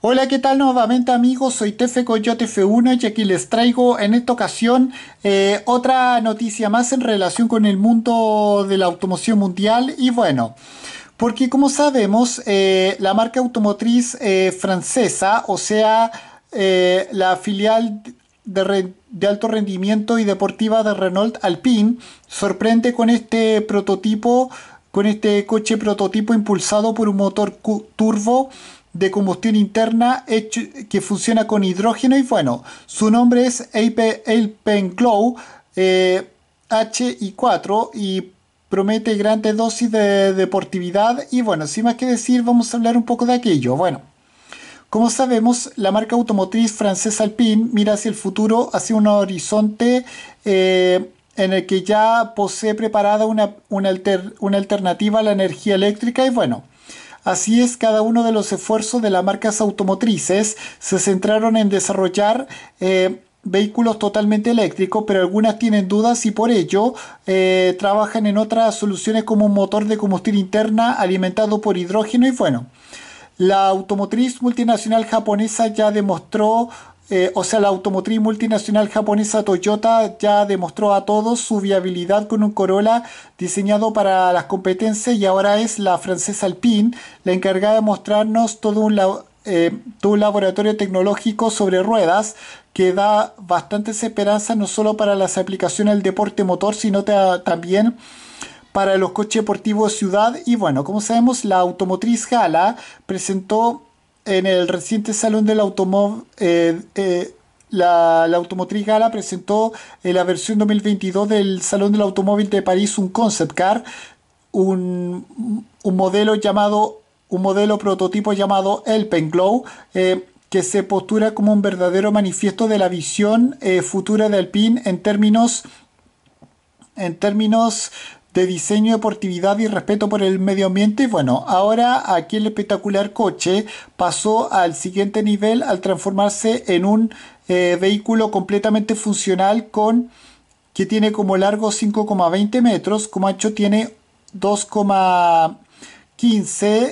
Hola, ¿qué tal nuevamente amigos? Soy Tefe Coyote F1 y aquí les traigo en esta ocasión eh, otra noticia más en relación con el mundo de la automoción mundial y bueno, porque como sabemos eh, la marca automotriz eh, francesa, o sea, la filial de, de, alto rendimiento y deportiva de Renault Alpine, sorprende con este prototipo, con este coche prototipo impulsado por un motor turbo de combustión interna que funciona con hidrógeno y bueno, su nombre es Alpenglow eh, HI4 y promete grandes dosis de deportividad y bueno, sin más que decir vamos a hablar un poco de aquello. Bueno, como sabemos, la marca automotriz francesa Alpine mira hacia el futuro, hacia un horizonte eh, en el que ya posee preparada una, una alternativa a la energía eléctrica y bueno, Así es, cada uno de los esfuerzos de las marcas automotrices se centraron en desarrollar eh, vehículos totalmente eléctricos, pero algunas tienen dudas y por ello eh, trabajan en otras soluciones como un motor de combustión interna alimentado por hidrógeno y bueno. La automotriz multinacional japonesa ya demostró eh, o sea, la automotriz multinacional japonesa Toyota ya demostró a todos su viabilidad con un Corolla diseñado para las competencias y ahora es la francesa Alpine la encargada de mostrarnos todo un, eh, laboratorio tecnológico sobre ruedas que da bastantes esperanzas no solo para las aplicaciones del deporte motor, sino también para los coches deportivos de ciudad. Y bueno, como sabemos, la automotriz Gala presentó en el reciente Salón del Automóvil, eh, eh, la, automotriz Gala presentó eh, la versión 2022 del Salón del Automóvil de París, un concept car, un, modelo llamado, un modelo prototipo llamado El Glow, que se postura como un verdadero manifiesto de la visión futura de Alpine en términos en términos de diseño, deportividad y respeto por el medio ambiente. Bueno, ahora aquí el espectacular coche pasó al siguiente nivel al transformarse en un eh, vehículo completamente funcional con que tiene como largo 5,20 metros, como ancho tiene 2,15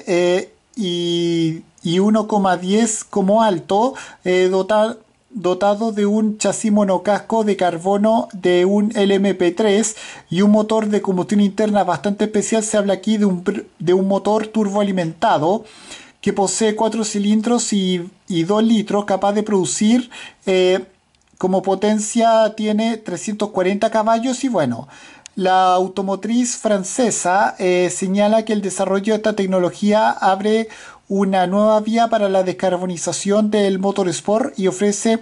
eh, y, y 1,10 como alto, eh, dotado de un chasis monocasco de carbono de un LMP3 y un motor de combustión interna bastante especial. Se habla aquí de un, motor turboalimentado que posee 4 cilindros y, 2 litros, capaz de producir eh, como potencia tiene 340 caballos y bueno, la automotriz francesa eh, señala que el desarrollo de esta tecnología abre una nueva vía para la descarbonización del motor sport y ofrece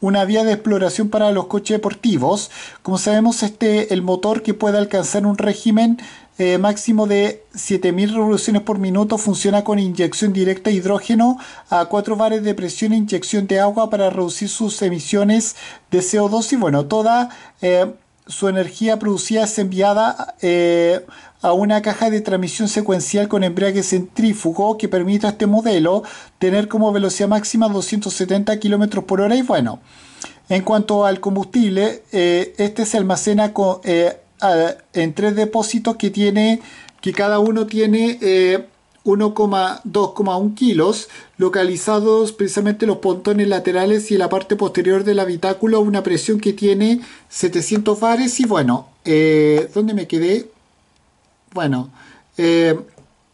una vía de exploración para los coches deportivos. Como sabemos, este el motor que puede alcanzar un régimen eh, máximo de 7000 revoluciones por minuto funciona con inyección directa de hidrógeno a 4 bares de presión e inyección de agua para reducir sus emisiones de CO2 y bueno, toda eh, su energía producida es enviada eh, a una caja de transmisión secuencial con embrague centrífugo que permite a este modelo tener como velocidad máxima 270 km por hora y bueno, en cuanto al combustible, eh, este se almacena eh, en tres depósitos que tiene que cada uno tiene 1,2,1 kilos, localizados precisamente los pontones laterales y en la parte posterior del habitáculo, una presión que tiene 700 bares. Y bueno, eh, ¿dónde me quedé? Bueno, eh,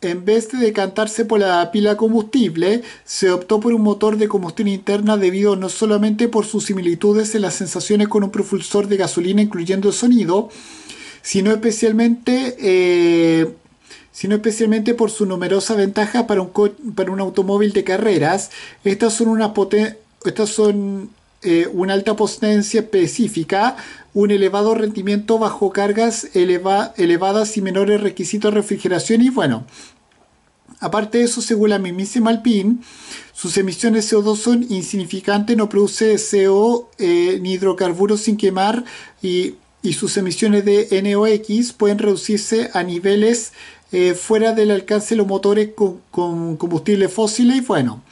en vez de decantarse por la pila combustible, se optó por un motor de combustión interna debido no solamente por sus similitudes en las sensaciones con un propulsor de gasolina, incluyendo el sonido, sino especialmente. Eh, sino especialmente por su numerosa ventaja para un, para un automóvil de carreras. Estas son, una estas son eh, una alta potencia específica, un elevado rendimiento bajo cargas elevadas y menores requisitos de refrigeración y bueno. Aparte de eso, según la mismísima Alpine, sus emisiones de CO2 son insignificantes, no produce CO eh, ni hidrocarburos sin quemar y, y sus emisiones de NOx pueden reducirse a niveles eh, fuera del alcance de los motores con, combustible combustibles fósiles y bueno,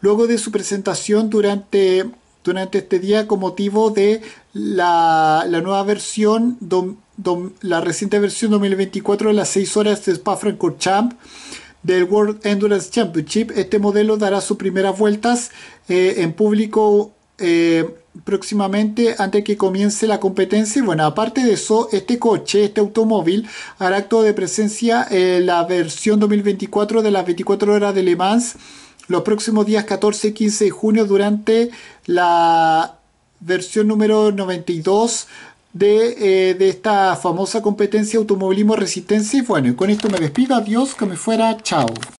luego de su presentación durante, durante este día con motivo de la, nueva versión, la reciente versión 2024 de las 6 horas de Spa-Francorchamps del World Endurance Championship. Este modelo dará sus primeras vueltas eh, en público eh, próximamente antes que comience la competencia bueno aparte de eso este coche este automóvil hará acto de presencia la versión 2024 de las 24 horas de Le Mans los próximos días 14 y 15 de junio durante la versión número 92 eh, de, esta famosa competencia automovilismo resistencia bueno y con esto me despido adiós que me fuera chao